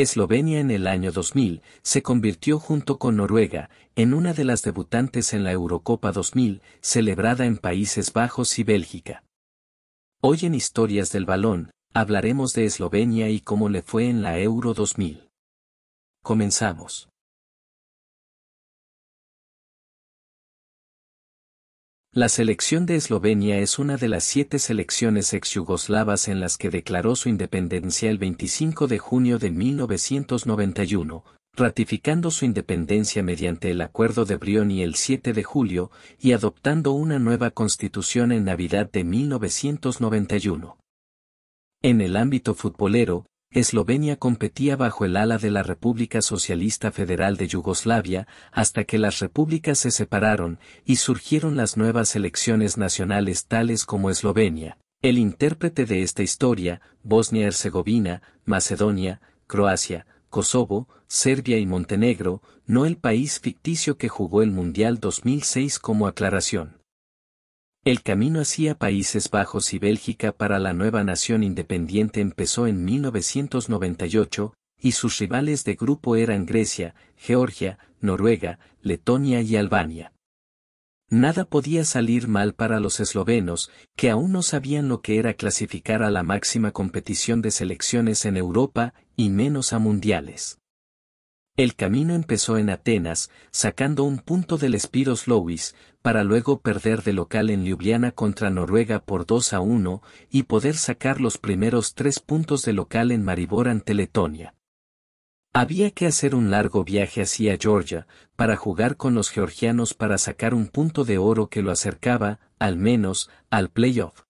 Eslovenia en el año 2000 se convirtió junto con Noruega en una de las debutantes en la Eurocopa 2000 celebrada en Países Bajos y Bélgica. Hoy en Historias del Balón, hablaremos de Eslovenia y cómo le fue en la Euro 2000. Comenzamos. La selección de Eslovenia es una de las siete selecciones ex-yugoslavas en las que declaró su independencia el 25 de junio de 1991, ratificando su independencia mediante el Acuerdo de Brioni el 7 de julio y adoptando una nueva constitución en Navidad de 1991. En el ámbito futbolero, Eslovenia competía bajo el ala de la República Socialista Federal de Yugoslavia hasta que las repúblicas se separaron y surgieron las nuevas elecciones nacionales tales como Eslovenia. El intérprete de esta historia, Bosnia-Herzegovina, Macedonia, Croacia, Kosovo, Serbia y Montenegro, no el país ficticio que jugó el Mundial 2006 como aclaración. El camino hacia Países Bajos y Bélgica para la nueva nación independiente empezó en 1998, y sus rivales de grupo eran Grecia, Georgia, Noruega, Letonia y Albania. Nada podía salir mal para los eslovenos, que aún no sabían lo que era clasificar a la máxima competición de selecciones en Europa, y menos a mundiales. El camino empezó en Atenas, sacando un punto del Spiros Louis, para luego perder de local en Ljubljana contra Noruega por 2 a 1 y poder sacar los primeros tres puntos de local en Maribor ante Letonia. Había que hacer un largo viaje hacia Georgia, para jugar con los georgianos para sacar un punto de oro que lo acercaba, al menos, al playoff.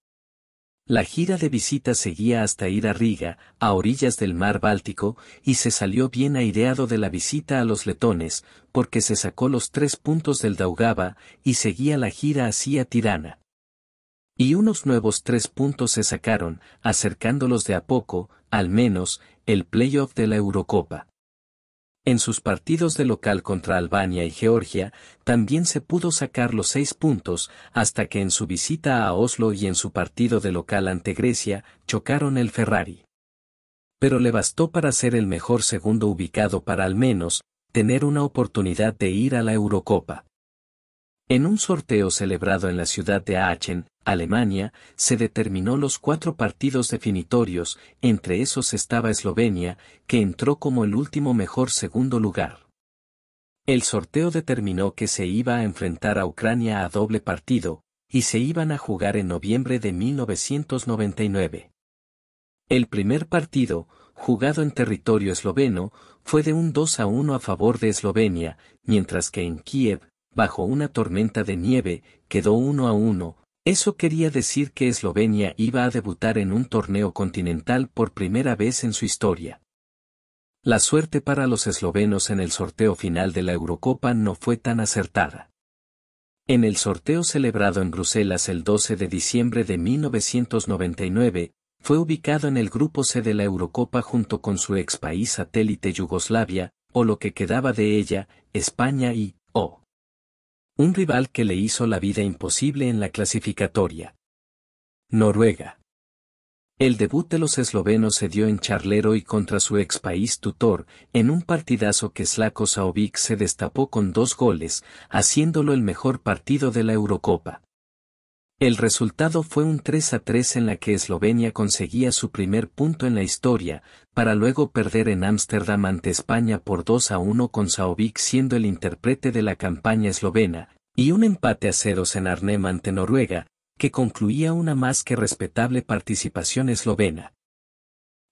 La gira de visita seguía hasta ir a Riga, a orillas del mar Báltico, y se salió bien aireado de la visita a los letones, porque se sacó los tres puntos del Daugava, y seguía la gira hacia Tirana. Y unos nuevos tres puntos se sacaron, acercándolos de a poco, al menos, el playoff de la Eurocopa. En sus partidos de local contra Albania y Georgia, también se pudo sacar los seis puntos, hasta que en su visita a Oslo y en su partido de local ante Grecia, chocaron el Ferrari. Pero le bastó para ser el mejor segundo ubicado para al menos, tener una oportunidad de ir a la Eurocopa. En un sorteo celebrado en la ciudad de Aachen, Alemania, se determinó los cuatro partidos definitorios, entre esos estaba Eslovenia, que entró como el último mejor segundo lugar. El sorteo determinó que se iba a enfrentar a Ucrania a doble partido, y se iban a jugar en noviembre de 1999. El primer partido, jugado en territorio esloveno, fue de un 2 a 1 a favor de Eslovenia, mientras que en Kiev, bajo una tormenta de nieve, quedó 1 a 1, eso quería decir que Eslovenia iba a debutar en un torneo continental por primera vez en su historia. La suerte para los eslovenos en el sorteo final de la Eurocopa no fue tan acertada. En el sorteo celebrado en Bruselas el 12 de diciembre de 1999, fue ubicado en el grupo C de la Eurocopa junto con su ex país satélite Yugoslavia, o lo que quedaba de ella, España y, o, un rival que le hizo la vida imposible en la clasificatoria. Noruega. El debut de los eslovenos se dio en Charlero y contra su ex país tutor, en un partidazo que Slako Saovic se destapó con dos goles, haciéndolo el mejor partido de la Eurocopa. El resultado fue un 3 a 3 en la que Eslovenia conseguía su primer punto en la historia, para luego perder en Ámsterdam ante España por 2 a 1 con Saovic siendo el intérprete de la campaña eslovena, y un empate a ceros en Arnhem ante Noruega, que concluía una más que respetable participación eslovena.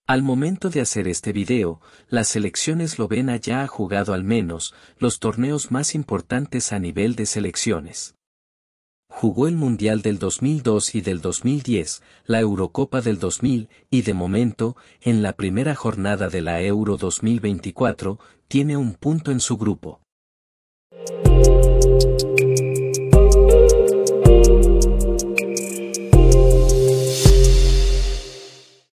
Al momento de hacer este video, la selección eslovena ya ha jugado al menos los torneos más importantes a nivel de selecciones jugó el Mundial del 2002 y del 2010, la Eurocopa del 2000 y de momento, en la primera jornada de la Euro 2024, tiene un punto en su grupo.